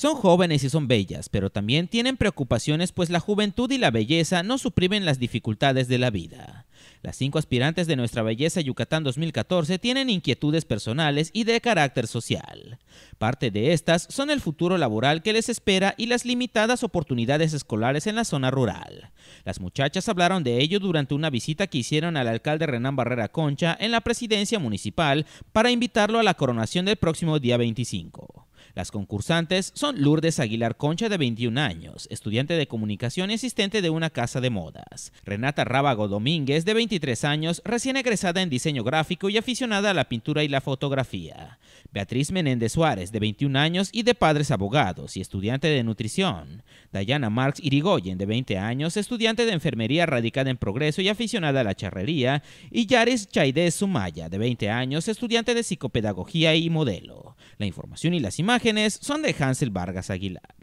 Son jóvenes y son bellas, pero también tienen preocupaciones pues la juventud y la belleza no suprimen las dificultades de la vida. Las cinco aspirantes de Nuestra Belleza Yucatán 2014 tienen inquietudes personales y de carácter social. Parte de estas son el futuro laboral que les espera y las limitadas oportunidades escolares en la zona rural. Las muchachas hablaron de ello durante una visita que hicieron al alcalde Renán Barrera Concha en la presidencia municipal para invitarlo a la coronación del próximo día 25. Las concursantes son Lourdes Aguilar Concha de 21 años, estudiante de comunicación y asistente de una casa de modas. Renata Rábago Domínguez de 23 años, recién egresada en diseño gráfico y aficionada a la pintura y la fotografía. Beatriz Menéndez Suárez de 21 años y de padres abogados y estudiante de nutrición. Dayana Marx Irigoyen de 20 años, estudiante de enfermería radicada en Progreso y aficionada a la charrería. Y Yaris Chaidez Sumaya de 20 años, estudiante de psicopedagogía y modelo. La información y las imágenes son de Hansel Vargas Aguilar.